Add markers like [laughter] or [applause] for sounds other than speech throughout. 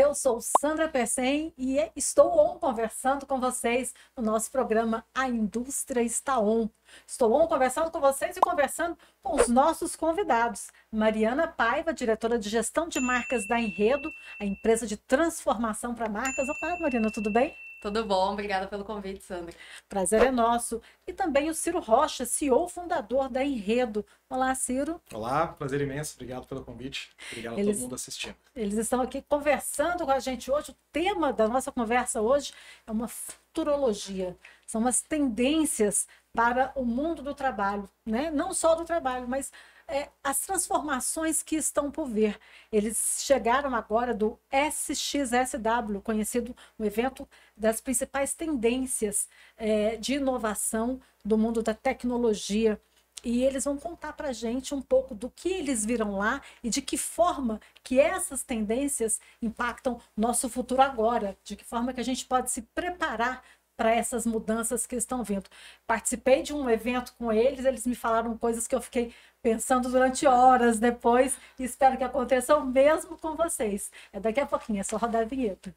eu sou Sandra Persen e estou on conversando com vocês no nosso programa A Indústria Está On. Estou on conversando com vocês e conversando com os nossos convidados. Mariana Paiva, diretora de gestão de marcas da Enredo, a empresa de transformação para marcas. Olá, Mariana, tudo bem? Tudo bom, obrigada pelo convite, Sandra. Prazer é nosso. E também o Ciro Rocha, CEO fundador da Enredo. Olá, Ciro. Olá, prazer imenso, obrigado pelo convite. Obrigado eles, a todo mundo assistindo. Eles estão aqui conversando com a gente hoje. O tema da nossa conversa hoje é uma futurologia. São as tendências para o mundo do trabalho, né? Não só do trabalho, mas é, as transformações que estão por vir. Eles chegaram agora do SXSW, conhecido um evento das principais tendências é, de inovação do mundo da tecnologia. E eles vão contar para a gente um pouco do que eles viram lá e de que forma que essas tendências impactam nosso futuro agora, de que forma que a gente pode se preparar para essas mudanças que estão vindo. Participei de um evento com eles, eles me falaram coisas que eu fiquei pensando durante horas depois e espero que aconteça o mesmo com vocês. É daqui a pouquinho, é só rodar a vinheta.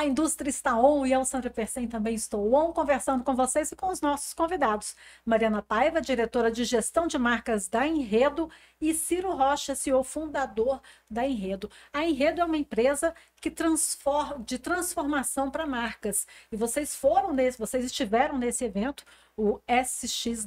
A indústria está on e eu, Sandra Persen, também estou on, conversando com vocês e com os nossos convidados. Mariana Paiva, diretora de gestão de marcas da Enredo e Ciro Rocha, CEO fundador da Enredo. A Enredo é uma empresa que transforma, de transformação para marcas. E vocês foram nesse, vocês estiveram nesse evento, o SXSW,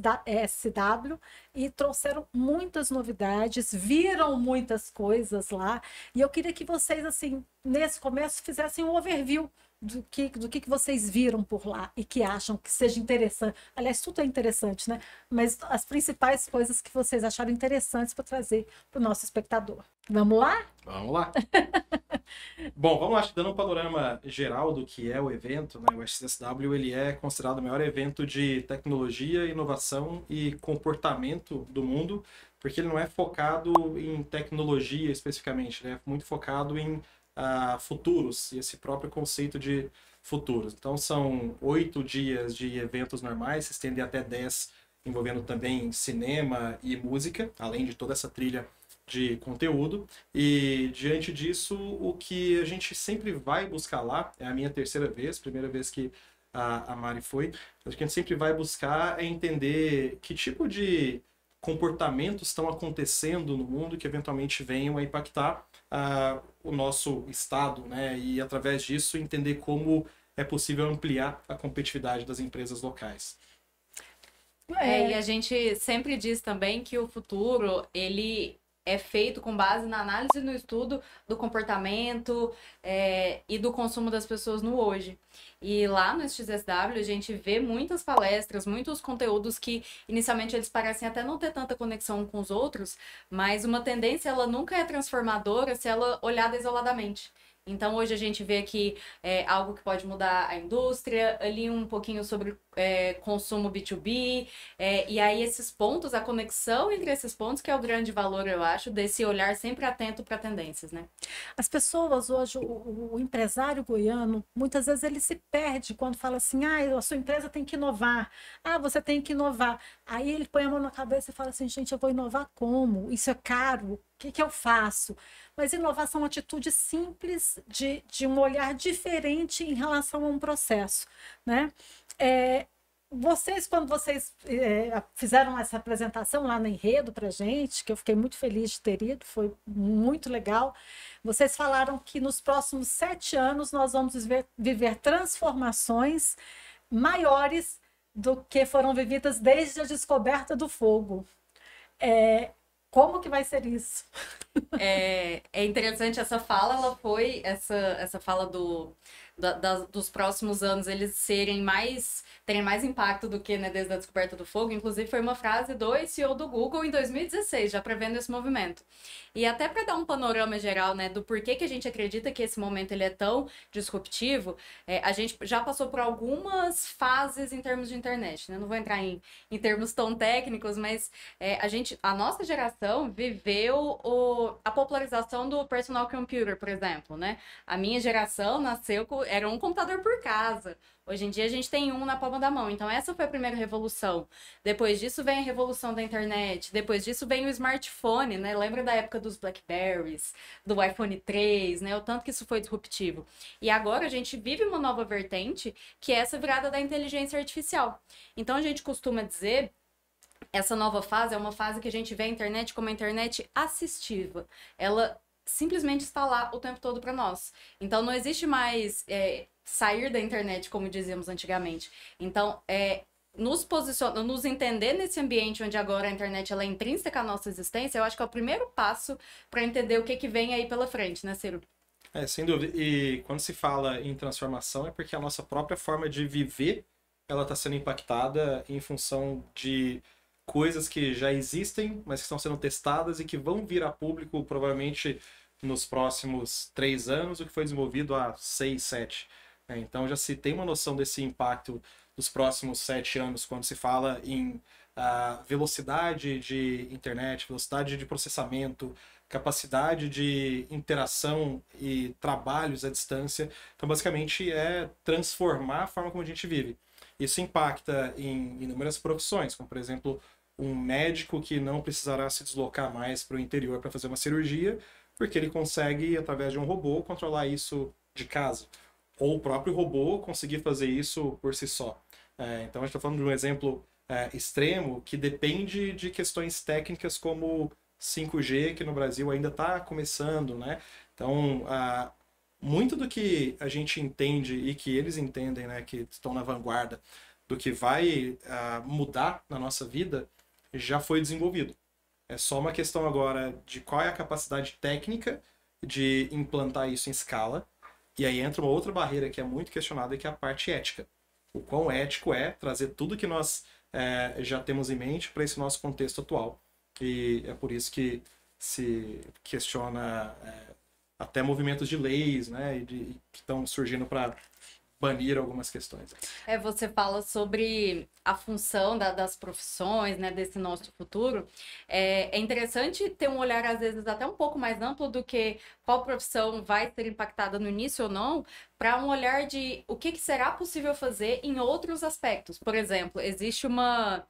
e trouxeram muitas novidades, viram muitas coisas lá. E eu queria que vocês, assim, nesse começo, fizessem um overview do que, do que, que vocês viram por lá e que acham que seja interessante. Aliás, tudo é interessante, né? Mas as principais coisas que vocês acharam interessantes para trazer para o nosso espectador. Vamos lá? Vamos lá. [laughs] Bom, vamos lá, dando um panorama geral do que é o evento, né? O SSW ele é considerado o maior evento de tecnologia, inovação e comportamento do mundo, porque ele não é focado em tecnologia especificamente, né? É muito focado em uh, futuros e esse próprio conceito de futuros. Então são oito dias de eventos normais, se estender até dez, envolvendo também cinema e música, além de toda essa trilha de conteúdo. E diante disso, o que a gente sempre vai buscar lá, é a minha terceira vez, primeira vez que a, a Mari foi, que a gente sempre vai buscar é entender que tipo de comportamentos estão acontecendo no mundo que eventualmente venham a impactar uh, o nosso estado, né? E através disso entender como é possível ampliar a competitividade das empresas locais. É, e é. a gente sempre diz também que o futuro ele é feito com base na análise e no estudo do comportamento é, e do consumo das pessoas no hoje. E lá no XSW a gente vê muitas palestras, muitos conteúdos que inicialmente eles parecem até não ter tanta conexão com os outros, mas uma tendência ela nunca é transformadora se ela olhada isoladamente. Então hoje a gente vê que é algo que pode mudar a indústria, ali um pouquinho sobre é, consumo B2B, é, e aí esses pontos, a conexão entre esses pontos, que é o grande valor, eu acho, desse olhar sempre atento para tendências, né? As pessoas hoje, o, o, empresário goiano, muitas vezes ele se perde quando fala assim, ah, a sua empresa tem que inovar, ah, você tem que inovar. Aí ele põe a mão na cabeça e fala assim, gente, eu vou inovar como? Isso é caro? O que, que eu faço? Mas inovação é uma atitude simples de, de um olhar diferente em relação a um processo, né? É, vocês, quando vocês é, fizeram essa apresentação lá no Enredo para gente, que eu fiquei muito feliz de ter ido, foi muito legal, vocês falaram que nos próximos sete anos nós vamos viver, viver transformações maiores do que foram vividas desde a descoberta do fogo. É, como que vai ser isso? É, é interessante essa fala, ela foi essa essa fala do da, da, dos próximos anos eles serem mais terem mais impacto do que né, desde a descoberta do fogo. Inclusive foi uma frase do CEO do Google em 2016, já prevendo esse movimento. E até para dar um panorama geral, né, do porquê que a gente acredita que esse momento ele é tão disruptivo, é, a gente já passou por algumas fases em termos de internet. Né? Não vou entrar em, em termos tão técnicos, mas é, a gente, a nossa geração viveu o, a popularização do personal computer, por exemplo, né? A minha geração nasceu com era um computador por casa. Hoje em dia a gente tem um na palma da mão. Então essa foi a primeira revolução. Depois disso vem a revolução da internet. Depois disso vem o smartphone, né? Lembra da época dos Blackberries, do iPhone 3, né? O tanto que isso foi disruptivo. E agora a gente vive uma nova vertente, que é essa virada da inteligência artificial. Então a gente costuma dizer essa nova fase é uma fase que a gente vê a internet como a internet assistiva. Ela simplesmente está lá o tempo todo para nós. Então não existe mais é, sair da internet como dizíamos antigamente. Então é nos posicionar, nos entender nesse ambiente onde agora a internet ela é intrínseca à nossa existência, eu acho que é o primeiro passo para entender o que, que vem aí pela frente, né, Ciro? É, sem dúvida. E quando se fala em transformação, é porque a nossa própria forma de viver ela está sendo impactada em função de coisas que já existem, mas que estão sendo testadas e que vão vir a público provavelmente nos próximos três anos, o que foi desenvolvido há seis, sete. É, então já se tem uma noção desse impacto dos próximos sete anos quando se fala em a ah, velocidade de internet, velocidade de processamento, capacidade de interação e trabalhos à distância. Então, basicamente, é transformar a forma como a gente vive. Isso impacta em inúmeras profissões, como, por exemplo, um médico que não precisará se deslocar mais para o interior para fazer uma cirurgia, porque ele consegue, através de um robô, controlar isso de casa. Ou o próprio robô conseguir fazer isso por si só. É, então a gente está falando de um exemplo é, extremo que depende de questões técnicas como 5G, que no Brasil ainda está começando, né? Então, a, muito do que a gente entende e que eles entendem, né, que estão na vanguarda, do que vai uh, mudar na nossa vida já foi desenvolvido. É só uma questão agora de qual é a capacidade técnica de implantar isso em escala. E aí entra uma outra barreira que é muito questionada, que é a parte ética. O quão ético é trazer tudo que nós é, já temos em mente para esse nosso contexto atual. E é por isso que se questiona é, até movimentos de leis né, de, que estão surgindo para banir algumas questões. É, você fala sobre a função da, das profissões, né, desse nosso futuro. É, é, interessante ter um olhar, às vezes, até um pouco mais amplo do que qual profissão vai ser impactada no início ou não, para um olhar de o que, que será possível fazer em outros aspectos. Por exemplo, existe uma,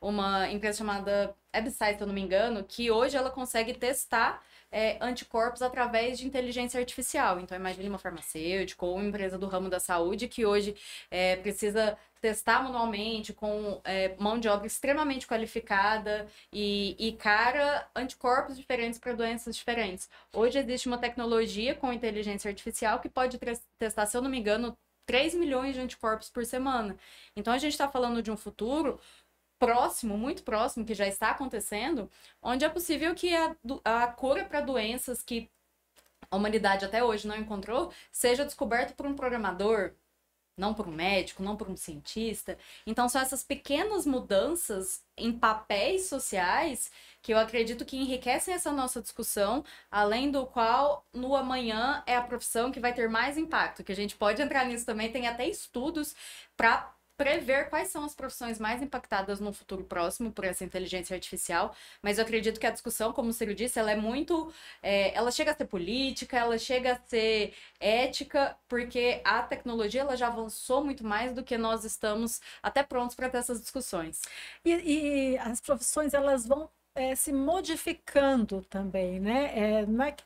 uma empresa chamada Ebsite, se eu não me engano, que hoje ela consegue testar é, anticorpos através de inteligência artificial. Então, imagine uma farmacêutica ou uma empresa do ramo da saúde que hoje é, precisa testar manualmente com é, mão de obra extremamente qualificada e, e cara anticorpos diferentes para doenças diferentes. Hoje existe uma tecnologia com inteligência artificial que pode testar, se eu não me engano, 3 milhões de anticorpos por semana. Então a gente está falando de um futuro próximo, muito próximo, que já está acontecendo, onde é possível que a, a cura para doenças que a humanidade até hoje não encontrou seja descoberta por um programador, não por um médico, não por um cientista. Então são essas pequenas mudanças em papéis sociais que eu acredito que enriquecem essa nossa discussão, além do qual no amanhã é a profissão que vai ter mais impacto, que a gente pode entrar nisso também, tem até estudos para prever quais são as profissões mais impactadas no futuro próximo por essa inteligência artificial, mas eu acredito que a discussão, como o Ciro disse, ela é muito. É, ela chega a ser política, ela chega a ser ética, porque a tecnologia ela já avançou muito mais do que nós estamos até prontos para ter essas discussões. E, e as profissões elas vão é, se modificando também, né? É, é que,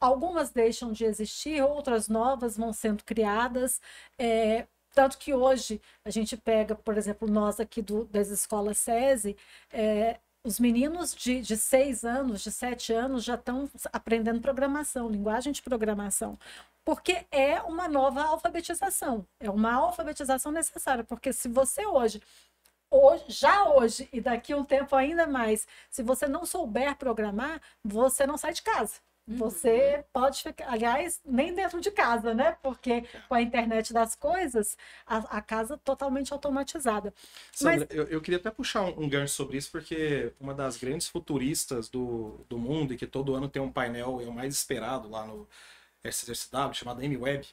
algumas deixam de existir, outras novas vão sendo criadas. É, tanto que hoje a gente pega, por exemplo, nós aqui do, das escolas SESI, é, os meninos de, de seis anos, de sete anos, já estão aprendendo programação, linguagem de programação. Porque é uma nova alfabetização, é uma alfabetização necessária. Porque se você hoje, hoje, já hoje e daqui um tempo ainda mais, se você não souber programar, você não sai de casa. Você uhum. pode ficar, aliás, nem dentro de casa, né? Porque com a internet das coisas, a, a casa totalmente automatizada. Sandra, Mas... eu, eu queria até puxar um, um, gancho sobre isso, porque uma das grandes futuristas do, do mundo, e que todo ano tem um painel, é o mais esperado lá no SCW, chamada M-Web,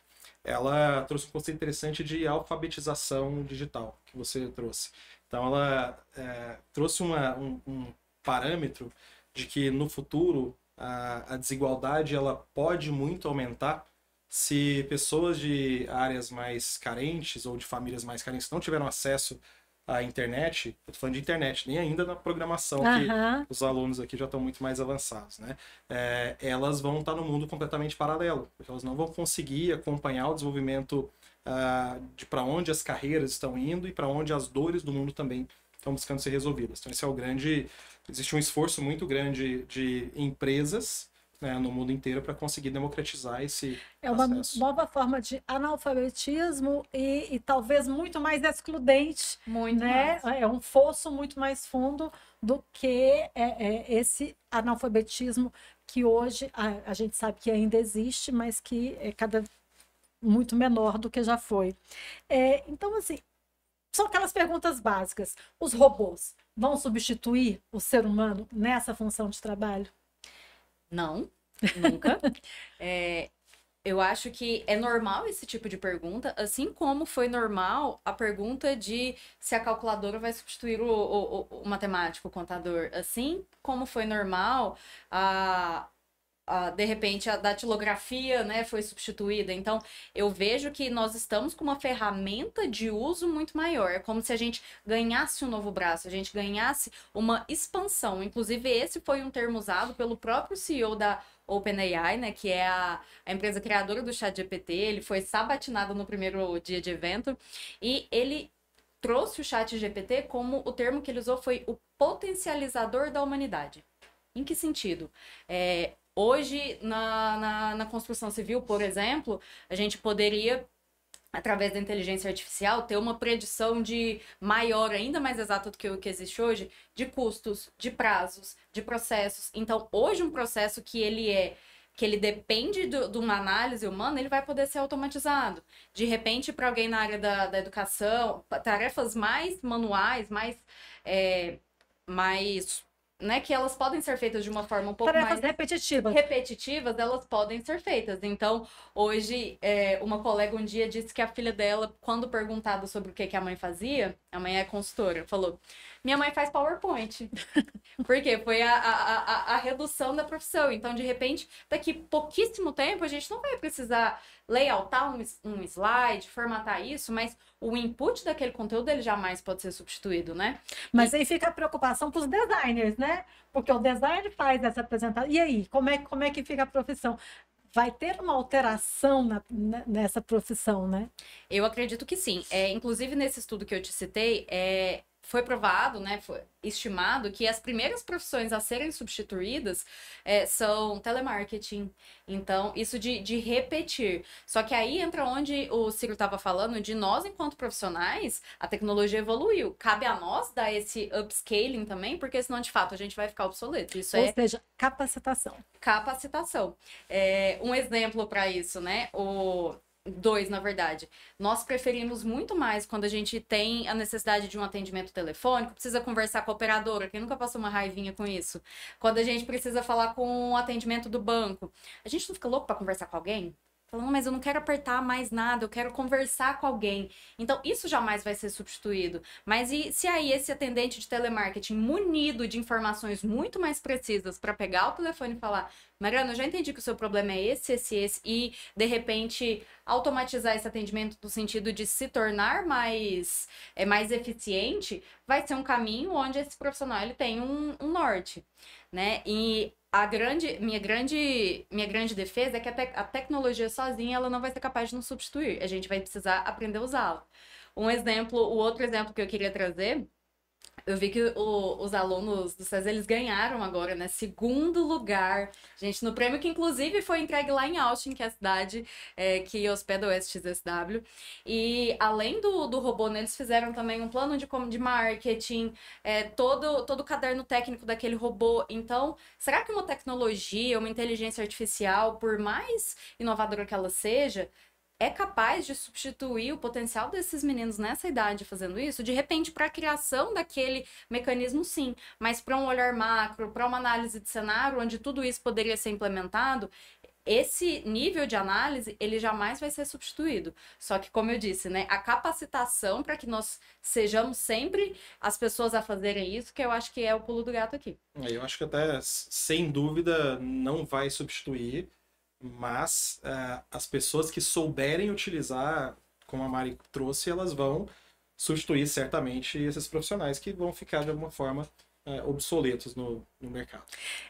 ela trouxe um conceito interessante de alfabetização digital, que você trouxe. Então, ela é, trouxe uma, um, um parâmetro de que no futuro a, a desigualdade ela pode muito aumentar se pessoas de áreas mais carentes ou de famílias mais carentes não tiveram acesso à internet, eu tô falando de internet, nem ainda na programação, uhum. que os alunos aqui já estão muito mais avançados, né? É, elas vão estar no mundo completamente paralelo, porque elas não vão conseguir acompanhar o desenvolvimento uh, de para onde as carreiras estão indo e para onde as dores do mundo também estão buscando ser resolvidas. Então, esse é o grande. Existe um esforço muito grande de empresas né, no mundo inteiro para conseguir democratizar esse é uma acesso. nova forma de analfabetismo e, e, talvez muito mais excludente muito né mais. é um fosso muito mais fundo do que é, é, esse analfabetismo que hoje a, a, gente sabe que ainda existe mas que é cada muito menor do que já foi é, então assim são aquelas perguntas básicas. Os robôs vão substituir o ser humano nessa função de trabalho? Não, nunca. [laughs] é, eu acho que é normal esse tipo de pergunta, assim como foi normal a pergunta de se a calculadora vai substituir o, o, o, o matemático, o contador. Assim como foi normal a de repente a datilografia né, foi substituída. Então, eu vejo que nós estamos com uma ferramenta de uso muito maior. É como se a gente ganhasse um novo braço, a gente ganhasse uma expansão. Inclusive, esse foi um termo usado pelo próprio CEO da OpenAI, né, que é a, a empresa criadora do ChatGPT. Ele foi sabatinado no primeiro dia de evento e ele trouxe o ChatGPT como o termo que ele usou foi o potencializador da humanidade. Em que sentido? É, Hoje, na, na, na construção civil, por exemplo, a gente poderia através da inteligência artificial, ter uma predição de maior, ainda mais exata do que o que existe hoje, de custos, de prazos, de processos. Então, hoje um processo que ele é que ele depende do, de uma análise humana, ele vai poder ser automatizado. De repente, para alguém na área da, da educação, tarefas mais manuais, mais, é, mais né, que elas podem ser feitas de uma forma um pouco Tarefas mais repetitivas. Repetitivas, elas podem ser feitas. Então, hoje, é, uma colega um dia disse que a filha dela, quando perguntada sobre o que, que a mãe fazia, a mãe é consultora, falou: minha mãe faz PowerPoint. [laughs] Porque foi a, a, a, a, redução da profissão. Então, de repente, daqui pouquíssimo tempo, a gente não vai precisar layoutar um, um slide, formatar isso, mas o input daquele conteúdo ele jamais pode ser substituído, né? Mas e... aí fica a preocupação para os designers, né? Porque o design faz essa apresentação. E aí, como é, como é que fica a profissão? vai ter uma alteração na, nessa profissão, né? Eu acredito que sim. É, inclusive, nesse estudo que eu te citei, é, foi provado, né, foi estimado que as primeiras profissões a serem substituídas é, são telemarketing. Então, isso de, de repetir. Só que aí entra onde o Ciro estava falando de nós, enquanto profissionais, a tecnologia evoluiu. Cabe a nós dar esse upscaling também, porque senão, de fato, a gente vai ficar obsoleto. Isso Ou é... seja, capacitação. Capacitação. É, um exemplo para isso, né? O dois, na verdade. Nós preferimos muito mais quando a gente tem a necessidade de um atendimento telefônico, precisa conversar com a operadora, quem nunca passou uma raivinha com isso? Quando a gente precisa falar com o atendimento do banco. A gente não fica louco para conversar com alguém? Falando, mas eu não quero apertar mais nada, eu quero conversar com alguém. Então, isso jamais vai ser substituído. Mas e se aí esse atendente de telemarketing, munido de informações muito mais precisas para pegar o telefone e falar: Mariana, eu já entendi que o seu problema é esse, esse, esse, e de repente automatizar esse atendimento no sentido de se tornar mais, é, mais eficiente, vai ser um caminho onde esse profissional ele tem um, um norte, né? E a grande, minha grande, minha grande defesa é que a, te a tecnologia sozinha ela não vai ser capaz de nos substituir. A gente vai precisar aprender a usá-la. Um exemplo, o outro exemplo que eu queria trazer eu vi que o, os alunos do César, eles ganharam agora, né? Segundo lugar, gente, no prêmio que inclusive foi entregue lá em Austin, que é a cidade é, que hospeda o SXSW. E além do, do robô, né, eles fizeram também um plano de, de marketing, é, todo, todo o caderno técnico daquele robô. Então, será que uma tecnologia, uma inteligência artificial, por mais inovadora que ela seja, é capaz de substituir o potencial desses meninos nessa idade fazendo isso, de repente para a criação daquele mecanismo sim, mas para um olhar macro, para uma análise de cenário onde tudo isso poderia ser implementado, esse nível de análise ele jamais vai ser substituído. Só que, como eu disse, né, a capacitação para que nós sejamos sempre as pessoas a fazerem isso, que eu acho que é o pulo do gato aqui. É, eu acho que até, sem dúvida, não vai substituir. Mas uh, as pessoas que souberem utilizar, como a Mari trouxe, elas vão substituir certamente esses profissionais que vão ficar de alguma forma uh, obsoletos no, no mercado.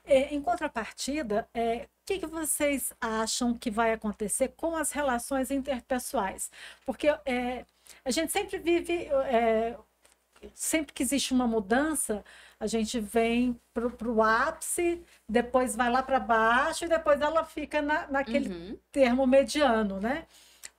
É, em contrapartida, é, o que, que vocês acham que vai acontecer com as relações interpessoais? Porque é, a gente sempre vive, é, sempre que existe uma mudança, a gente vem para o ápice, depois vai lá para baixo e depois ela fica na, naquele uhum. termo mediano, né?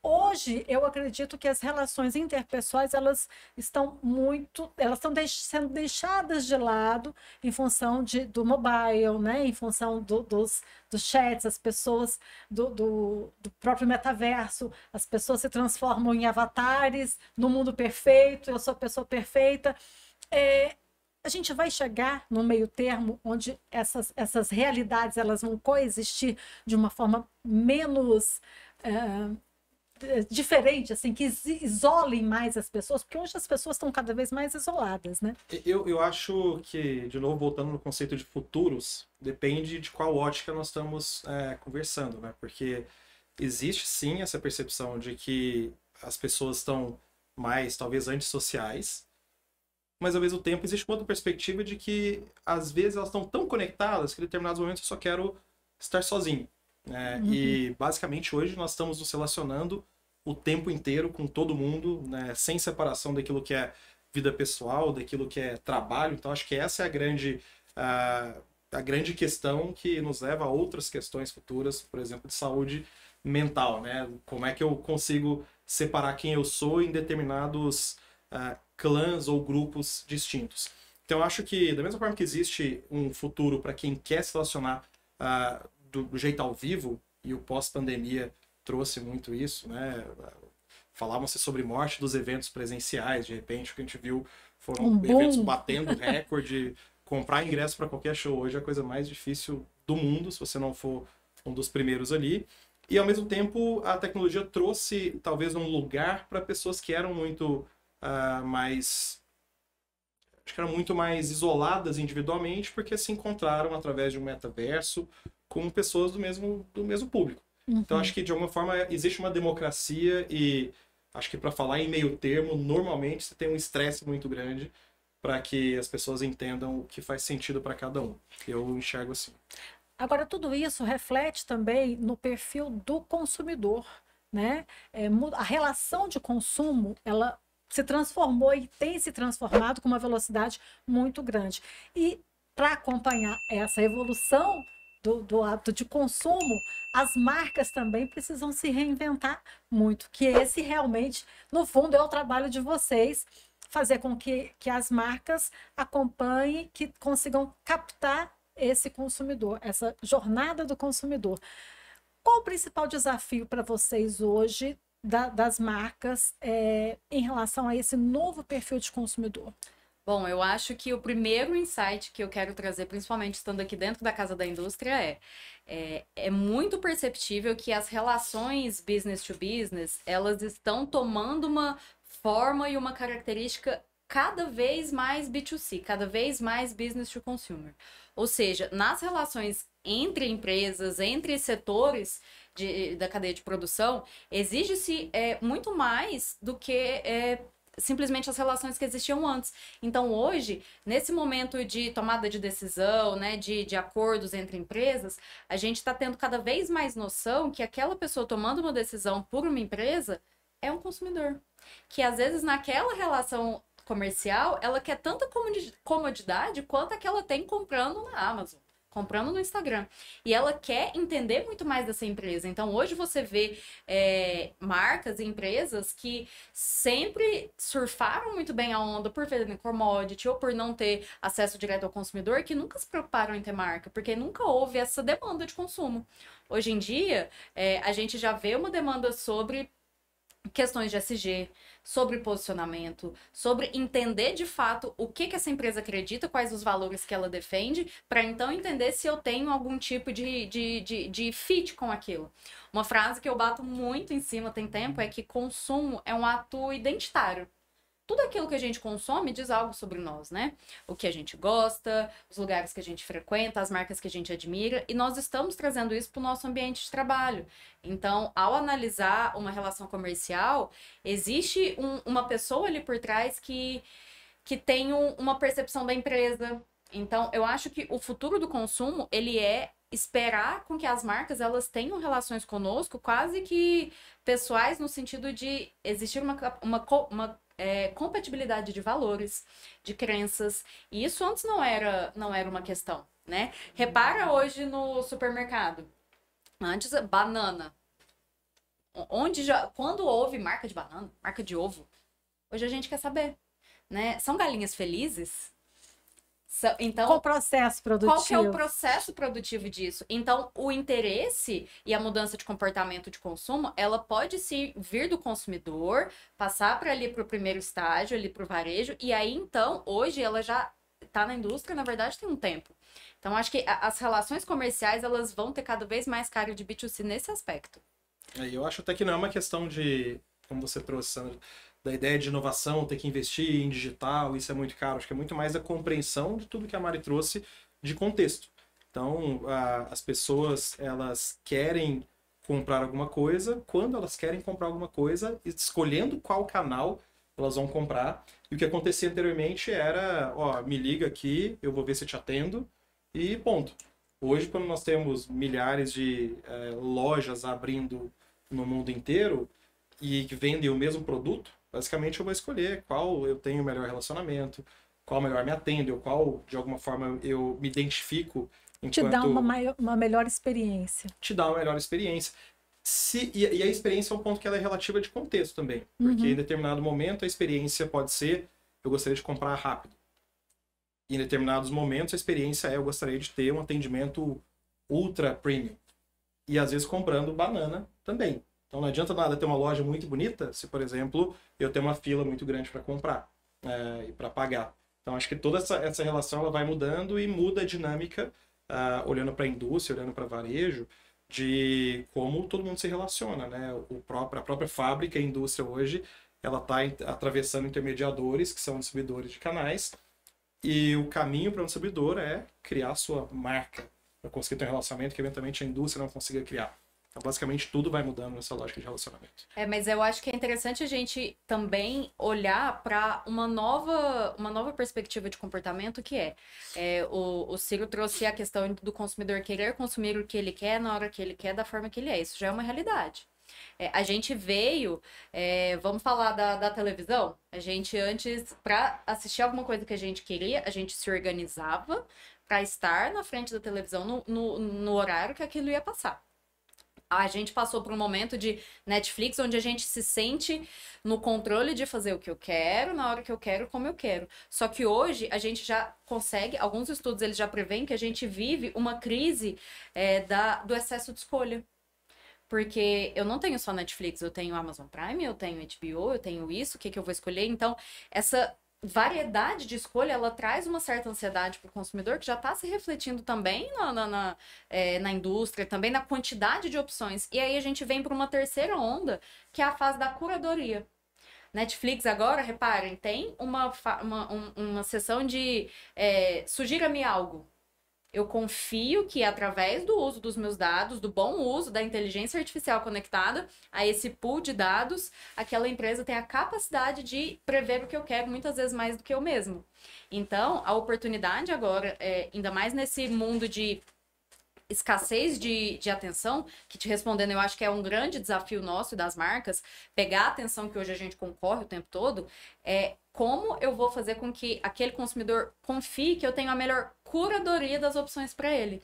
Hoje eu acredito que as relações interpessoais elas estão muito, elas estão deix, sendo deixadas de lado em função de, do mobile, né? Em função do, dos, dos chats, as pessoas do, do, do, próprio metaverso, as pessoas se transformam em avatares no mundo perfeito, eu sou a pessoa perfeita. É, a gente vai chegar no meio termo onde essas, essas realidades elas vão coexistir de uma forma menos eh, diferente, assim, que isolem mais as pessoas, porque hoje as pessoas estão cada vez mais isoladas, né? Eu, eu acho que, de novo, voltando no conceito de futuros, depende de qual ótica nós estamos é, conversando, né? Porque existe sim essa percepção de que as pessoas estão mais, talvez, antissociais, mas ao mesmo tempo existe uma outra perspectiva de que às vezes elas estão tão conectadas que em determinados momentos eu só quero estar sozinho. Né? Uhum. E basicamente hoje nós estamos nos relacionando o tempo inteiro com todo mundo, né? sem separação daquilo que é vida pessoal, daquilo que é trabalho. Então acho que essa é a grande, a, a grande questão que nos leva a outras questões futuras, por exemplo, de saúde mental, né? Como é que eu consigo separar quem eu sou em determinados uh, clãs ou grupos distintos. Então, acho que, da mesma forma que existe um futuro para quem quer se relacionar uh, do, do, jeito ao vivo, e o pós-pandemia trouxe muito isso, né? Falavam-se sobre morte dos eventos presenciais, de repente, o que a gente viu foram um eventos batendo recorde. [laughs] Comprar ingresso para qualquer show hoje é a coisa mais difícil do mundo, se você não for um dos primeiros ali. E ao mesmo tempo, a tecnologia trouxe talvez um lugar para pessoas que eram muito uh, ah, mais. Acho que eram muito mais isoladas individualmente, porque se encontraram através de um metaverso com pessoas do mesmo, do mesmo público. Então, uhum. Então, acho que de alguma forma existe uma democracia e acho que para falar em meio termo, normalmente você tem um estresse muito grande para que as pessoas entendam o que faz sentido para cada um. Eu enxergo assim. Agora, tudo isso reflete também no perfil do consumidor, né? É, a relação de consumo, ela se transformou e tem se transformado com uma velocidade muito grande. E para acompanhar essa evolução do, do, hábito de consumo, as marcas também precisam se reinventar muito. Que esse realmente, no fundo, é o trabalho de vocês fazer com que, que as marcas acompanhem, que consigam captar esse consumidor, essa jornada do consumidor. Qual o principal desafio para vocês hoje da, das marcas é, em relação a esse novo perfil de consumidor? Bom, eu acho que o primeiro insight que eu quero trazer, principalmente estando aqui dentro da Casa da Indústria, é, é, é muito perceptível que as relações business to business, elas estão tomando uma forma e uma característica cada vez mais B2C, cada vez mais business to consumer. Ou seja, nas relações entre empresas, entre setores, de, da cadeia de produção, exige-se é, muito mais do que é, simplesmente as relações que existiam antes. Então, hoje, nesse momento de tomada de decisão, né, de, de acordos entre empresas, a gente está tendo cada vez mais noção que aquela pessoa tomando uma decisão por uma empresa é um consumidor. Que às vezes naquela relação comercial, ela quer tanta comodidade quanto aquela tem comprando na Amazon comprando no Instagram. E ela quer entender muito mais dessa empresa. Então, hoje você vê é, marcas e empresas que sempre surfaram muito bem a onda por vender commodity ou por não ter acesso direto ao consumidor, que nunca se preocuparam em ter marca, porque nunca houve essa demanda de consumo. Hoje em dia, é, a gente já vê uma demanda sobre questões de SG, sobre posicionamento, sobre entender de fato o que, que essa empresa acredita, quais os valores que ela defende, para então entender se eu tenho algum tipo de, de, de, de fit com aquilo. Uma frase que eu bato muito em cima tem tempo é que consumo é um ato identitário tudo aquilo que a gente consome diz algo sobre nós, né? O que a gente gosta, os lugares que a gente frequenta, as marcas que a gente admira, e nós estamos trazendo isso para o nosso ambiente de trabalho. Então, ao analisar uma relação comercial, existe um, uma pessoa ali por trás que, que tem um, uma percepção da empresa. Então, eu acho que o futuro do consumo, ele é esperar com que as marcas elas tenham relações conosco quase que pessoais no sentido de existir uma, uma, uma é, compatibilidade de valores, de crenças. E isso antes não era, não era uma questão, né? Repara hoje no supermercado. Antes, banana. Onde já, quando houve marca de banana, marca de ovo, hoje a gente quer saber, né? São galinhas felizes? Então, qual o processo produtivo? Qual que é o processo produtivo disso? Então, o interesse e a mudança de comportamento de consumo, ela pode se vir do consumidor, passar para ali para o primeiro estágio, ali para o varejo, e aí então, hoje ela já está na indústria, na verdade, tem um tempo. Então, acho que as relações comerciais, elas vão ter cada vez mais cara de B2C nesse aspecto. É, eu acho até que não é uma questão de, como você trouxe, Sandra, da ideia de inovação, ter que investir em digital, isso é muito caro. Acho que é muito mais a compreensão de tudo que a Mari trouxe de contexto. Então, a, as pessoas, elas querem comprar alguma coisa, quando elas querem comprar alguma coisa, escolhendo qual canal elas vão comprar. E o que acontecia anteriormente era, ó, me liga aqui, eu vou ver se te atendo e ponto. Hoje, quando nós temos milhares de eh, lojas abrindo no mundo inteiro e que vendem o mesmo produto, basicamente eu vou escolher qual eu tenho o melhor relacionamento, qual melhor me atende, ou qual, de alguma forma, eu me identifico. Enquanto... Te dá uma, maior, uma melhor experiência. Te dá uma melhor experiência. Se, e, e, a experiência é um ponto que ela é relativa de contexto também. Uhum. Porque uhum. em determinado momento a experiência pode ser eu gostaria de comprar rápido. em determinados momentos a experiência é eu gostaria de ter um atendimento ultra premium. E às vezes comprando banana também. Então não adianta nada ter uma loja muito bonita se, por exemplo, eu tenho uma fila muito grande para comprar é, e para pagar. Então acho que toda essa, essa relação ela vai mudando e muda a dinâmica, uh, olhando para a indústria, olhando para varejo, de como todo mundo se relaciona, né? O próprio, a própria fábrica e indústria hoje ela está atravessando intermediadores que são distribuidores de canais e o caminho para um distribuidor é criar sua marca para conseguir ter um relacionamento que eventualmente a indústria não consiga criar. Então, basicamente, tudo vai mudando nessa lógica de relacionamento. É, mas eu acho que é interessante a gente também olhar para uma nova, uma nova perspectiva de comportamento, que é, é o, o Ciro trouxe a questão do consumidor querer consumir o que ele quer na hora que ele quer, da forma que ele é. Isso já é uma realidade. É, a gente veio, é, vamos falar da, da televisão? A gente antes, para assistir alguma coisa que a gente queria, a gente se organizava para estar na frente da televisão no, no, no horário que aquilo ia passar a gente passou por um momento de Netflix onde a gente se sente no controle de fazer o que eu quero, na hora que eu quero, como eu quero. Só que hoje a gente já consegue, alguns estudos eles já prevêem que a gente vive uma crise é, da, do excesso de escolha. Porque eu não tenho só Netflix, eu tenho Amazon Prime, eu tenho HBO, eu tenho isso, o que, que eu vou escolher? Então, essa variedade de escolha, ela traz uma certa ansiedade para o consumidor que já está se refletindo também na, na, na, é, na, indústria, também na quantidade de opções. E aí a gente vem para uma terceira onda, que é a fase da curadoria. Netflix agora, reparem, tem uma, uma, uma, uma sessão de é, sugira-me algo. Eu confio que através do uso dos meus dados, do bom uso da inteligência artificial conectada a esse pool de dados, aquela empresa tem a capacidade de prever o que eu quero muitas vezes mais do que eu mesmo. Então, a oportunidade agora, é, ainda mais nesse mundo de escassez de, de atenção, que te respondendo, eu acho que é um grande desafio nosso e das marcas, pegar a atenção que hoje a gente concorre o tempo todo, é como eu vou fazer com que aquele consumidor confie que eu tenho a melhor curadoria das opções para ele.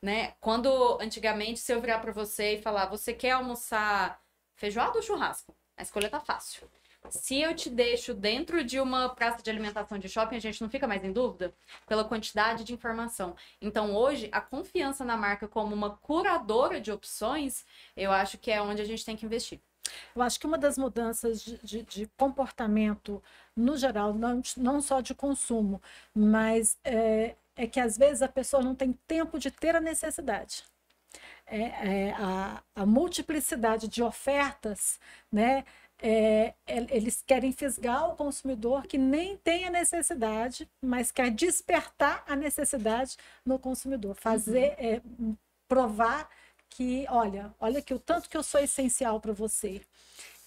Né? Quando antigamente, se eu virar para você e falar, você quer almoçar feijoada ou churrasco? A escolha tá fácil. Se eu te deixo dentro de uma praça de alimentação de shopping, a gente não fica mais em dúvida pela quantidade de informação. Então, hoje, a confiança na marca como uma curadora de opções, eu acho que é onde a gente tem que investir. Eu acho que uma das mudanças de, de, de comportamento, no geral, não, não só de consumo, mas é, é que às vezes a pessoa não tem tempo de ter a necessidade. É, é, a, a, multiplicidade de ofertas, né? É, é eles querem fisgar o consumidor que nem tem a necessidade, mas quer despertar a necessidade no consumidor, fazer uhum. É, provar que, olha, olha que o tanto que eu sou essencial para você.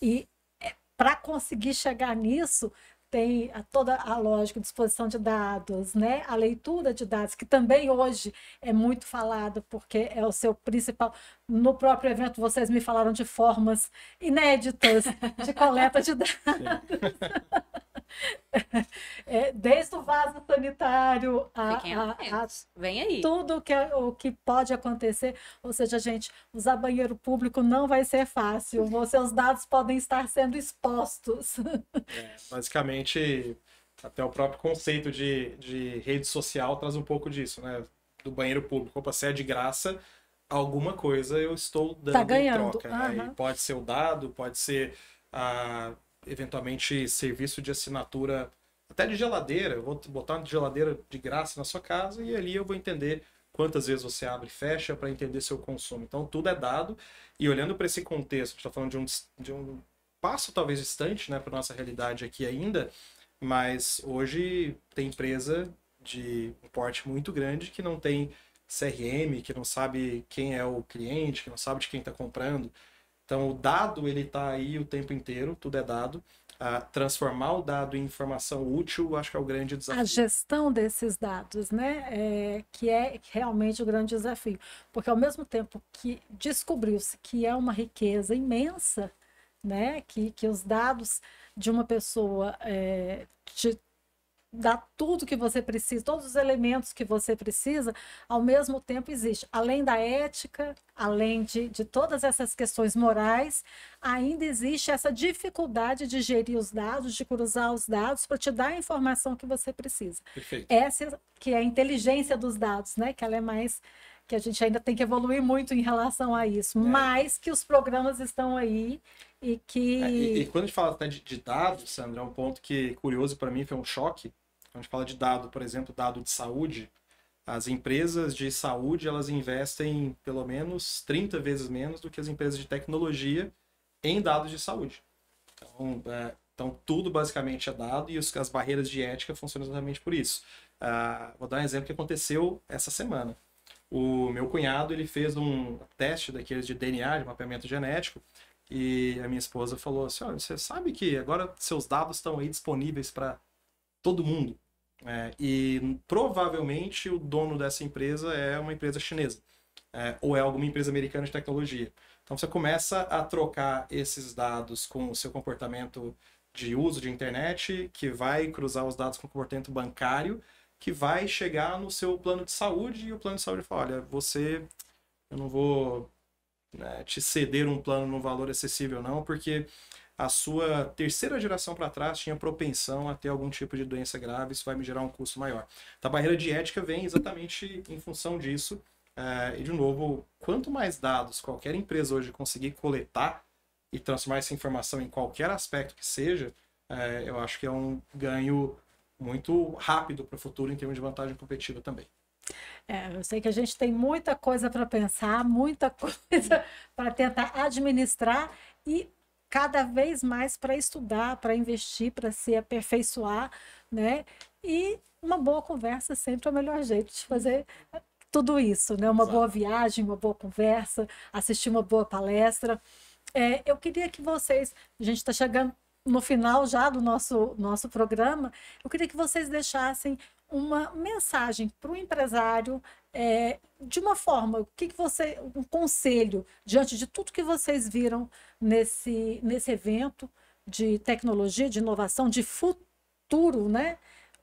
E é, para conseguir chegar nisso, tem a, toda a lógica, de disposição de dados, né? a leitura de dados, que também hoje é muito falado, porque é o seu principal no próprio evento, vocês me falaram de formas inéditas de coleta de [laughs] dados. [laughs] É, desde o vaso sanitário a, a, a, Vem aí. tudo que, é, o que pode acontecer. Ou seja, gente, usar banheiro público não vai ser fácil. Os seus dados podem estar sendo expostos. É, basicamente, até o próprio conceito de, de rede social traz um pouco disso, né? Do banheiro público. Opa, se é de graça, alguma coisa eu estou dando tá ganhando. em troca. Né? Uhum. pode ser o dado, pode ser a, ah, eventualmente serviço de assinatura, até de geladeira. Eu vou botar uma geladeira de graça na sua casa e ali eu vou entender quantas vezes você abre e fecha para entender seu consumo. Então tudo é dado e olhando para esse contexto, está falando de um, de um passo talvez distante, né, para nossa realidade aqui ainda, mas hoje tem empresa de um porte muito grande que não tem CRM, que não sabe quem é o cliente, que não sabe de quem está comprando. Então, o dado ele está aí o tempo inteiro, tudo é dado. Ah, transformar o dado em informação útil, acho que é o grande desafio. A gestão desses dados, né? É, que é realmente o grande desafio. Porque ao mesmo tempo que descobriu-se que é uma riqueza imensa, né? Que, que os dados de uma pessoa é, te dá tudo que você precisa, todos os elementos que você precisa, ao mesmo tempo existe. Além da ética, além de, de todas essas questões morais, ainda existe essa dificuldade de gerir os dados, de cruzar os dados para te dar a informação que você precisa. Perfeito. Essa que é a inteligência dos dados, né? Que ela é mais que a gente ainda tem que evoluir muito em relação a isso, é. mas que os programas estão aí e que. É, e, e, quando a gente fala né, de, de dados, Sandra, é um ponto que curioso para mim, foi um choque. Quando a gente fala de dado, por exemplo, dado de saúde, as empresas de saúde elas investem pelo menos 30 vezes menos do que as empresas de tecnologia em dados de saúde. Então, é, então tudo basicamente é dado e os, as barreiras de ética funcionam exatamente por isso. Uh, vou dar um exemplo que aconteceu essa semana. O meu cunhado ele fez um teste daqueles de DNA, de mapeamento genético, e a minha esposa falou assim: Olha, você sabe que agora seus dados estão aí disponíveis para todo mundo. É, e provavelmente o dono dessa empresa é uma empresa chinesa é, ou é alguma empresa americana de tecnologia. Então você começa a trocar esses dados com o seu comportamento de uso de internet, que vai cruzar os dados com o comportamento bancário, que vai chegar no seu plano de saúde e o plano de saúde fala, olha, você, eu não vou né, te ceder um plano no valor acessível não, porque a sua terceira geração para trás tinha propensão a ter algum tipo de doença grave, isso vai me gerar um custo maior. Então, a barreira de ética vem exatamente em função disso. É, e, de novo, quanto mais dados qualquer empresa hoje conseguir coletar e transformar essa informação em qualquer aspecto que seja, é, eu acho que é um ganho muito rápido para o futuro em termos de vantagem competitiva também. É, eu sei que a gente tem muita coisa para pensar, muita [laughs] coisa para tentar administrar e cada vez mais para estudar, para investir, para se aperfeiçoar, né? E uma boa conversa sempre é o melhor jeito de fazer tudo isso, né? Uma Exato. boa viagem, uma boa conversa, assistir uma boa palestra. É, eu queria que vocês, a gente está chegando no final já do nosso, nosso programa, eu queria que vocês deixassem uma mensagem para o empresário é, de uma forma, o que, que você, um conselho diante de tudo que vocês viram nesse, nesse evento de tecnologia, de inovação, de futuro, né?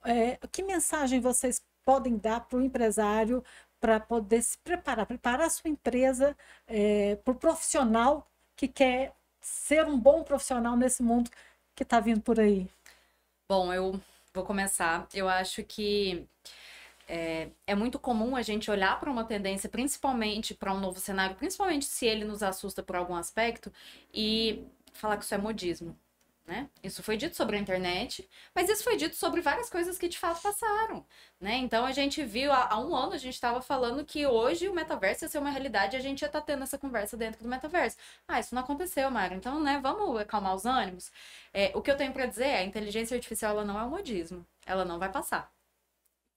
É, que mensagem vocês podem dar para o empresário para poder se preparar, preparar a sua empresa é, para o profissional que quer ser um bom profissional nesse mundo que está vindo por aí? Bom, eu vou começar. Eu acho que é, é muito comum a gente olhar para uma tendência, principalmente para um novo cenário, principalmente se ele nos assusta por algum aspecto, e falar que isso é modismo. Né? Isso foi dito sobre a internet, mas isso foi dito sobre várias coisas que de fato passaram, né? Então a gente viu há, há um ano a gente estava falando que hoje o metaverso ia ser uma realidade, e a gente ia estar tá tendo essa conversa dentro do metaverso. Ah, isso não aconteceu, Mara. Então, né? Vamos acalmar os ânimos. É, o que eu tenho para dizer é a inteligência artificial ela não é um modismo, ela não vai passar.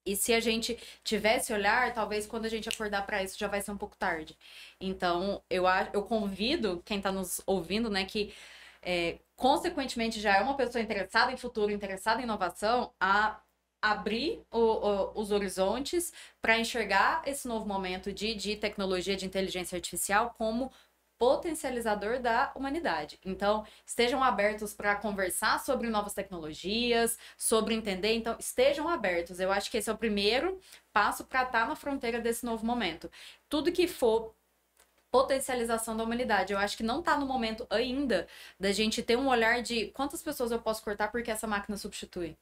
E se a gente tivesse olhar, talvez quando a gente acordar para isso já vai ser um pouco tarde. Então, eu, eu convido quem está nos ouvindo, né, que é, consequentemente já é uma pessoa interessada em futuro, interessada em inovação, a abrir o, o, os horizontes para enxergar esse novo momento de, de tecnologia de inteligência artificial como potencializador da humanidade. Então, estejam abertos para conversar sobre novas tecnologias, sobre entender. Então, estejam abertos. Eu acho que esse é o primeiro passo para estar tá na fronteira desse novo momento. Tudo que for potencialização da humanidade. Eu acho que não está no momento ainda da gente ter um olhar de quantas pessoas eu posso cortar porque essa máquina substitui.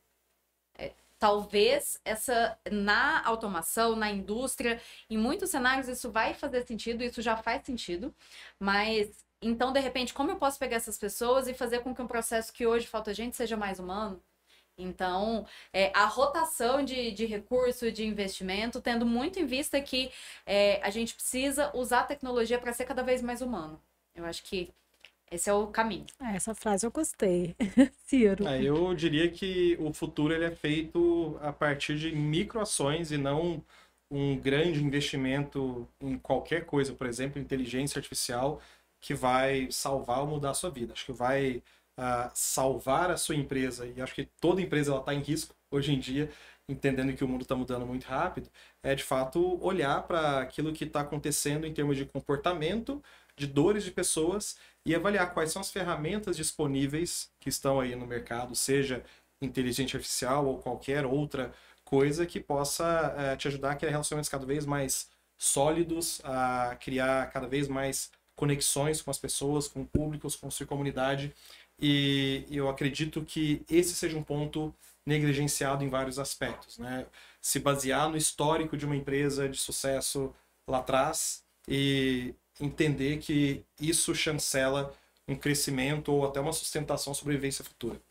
É, talvez essa na automação, na indústria, em muitos cenários isso vai fazer sentido, isso já faz sentido, mas então de repente como eu posso pegar essas pessoas e fazer com que um processo que hoje falta gente seja mais humano? Então, é, a rotação de, de recurso, de investimento, tendo muito em vista que é, a gente precisa usar a tecnologia para ser cada vez mais humano. Eu acho que esse é o caminho. É, essa frase eu gostei, [laughs] Ciro. É, eu diria que o futuro ele é feito a partir de microações e não um grande investimento em qualquer coisa, por exemplo, inteligência artificial, que vai salvar ou mudar a sua vida. Acho que vai a salvar a sua empresa, e acho que toda empresa ela está em risco hoje em dia, entendendo que o mundo está mudando muito rápido, é de fato olhar para aquilo que está acontecendo em termos de comportamento, de dores de pessoas e avaliar quais são as ferramentas disponíveis que estão aí no mercado, seja inteligência artificial ou qualquer outra coisa que possa eh, te ajudar a criar relacionamentos cada vez mais sólidos, a criar cada vez mais conexões com as pessoas, com públicos, com sua comunidade e eu acredito que esse seja um ponto negligenciado em vários aspectos, né? Se basear no histórico de uma empresa de sucesso lá atrás e entender que isso chancela um crescimento ou até uma sustentação sobrevivência futura.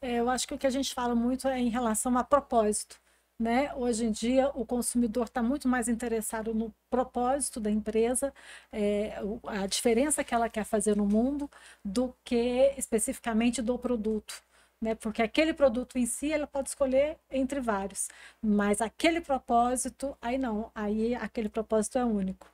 É, eu acho que o que a gente fala muito é em relação a propósito. Né? Hoje em dia, o consumidor está muito mais interessado no propósito da empresa, é, a diferença que ela quer fazer no mundo, do que especificamente do produto. Né? Porque aquele produto em si, ela pode escolher entre vários, mas aquele propósito, aí não, aí aquele propósito é único.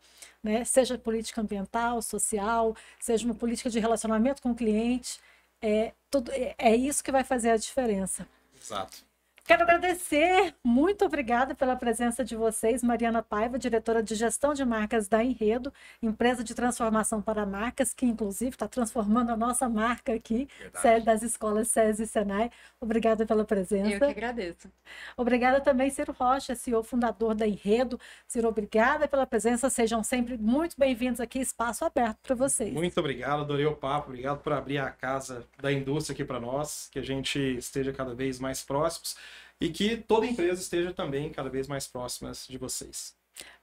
Né? Seja política ambiental, social, seja uma política de relacionamento com o cliente, é, tudo, é, é isso que vai fazer a diferença. Exato. Quero agradecer, muito obrigada pela presença de vocês, Mariana Paiva, diretora de gestão de marcas da Enredo, empresa de transformação para marcas, que inclusive está transformando a nossa marca aqui, sede das escolas SES e Senai. Obrigada pela presença. Eu que agradeço. Obrigada também, Ciro Rocha, CEO fundador da Enredo. Ciro, obrigada pela presença. Sejam sempre muito bem-vindos aqui, espaço aberto para vocês. Muito obrigado, adorei o papo, obrigado por abrir a casa da indústria aqui para nós, que a gente esteja cada vez mais próximos e que toda empresa esteja também cada vez mais próximas de vocês.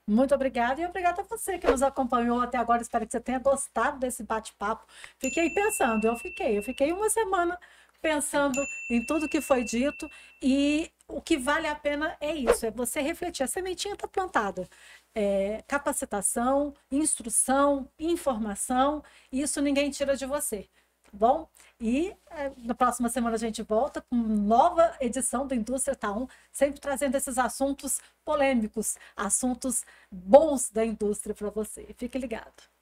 Muito obrigada e obrigada a você que nos acompanhou até agora. Espero que você tenha gostado desse bate-papo. Fiquei pensando, eu fiquei, eu fiquei uma semana pensando em tudo que foi dito e o que vale a pena é isso, é você refletir. A sementinha está plantada. É, capacitação, instrução, informação, isso ninguém tira de você bom? E é, na próxima semana a gente volta com nova edição do Indústria Taon, sempre trazendo esses assuntos polêmicos, assuntos bons da indústria para você. Fique ligado.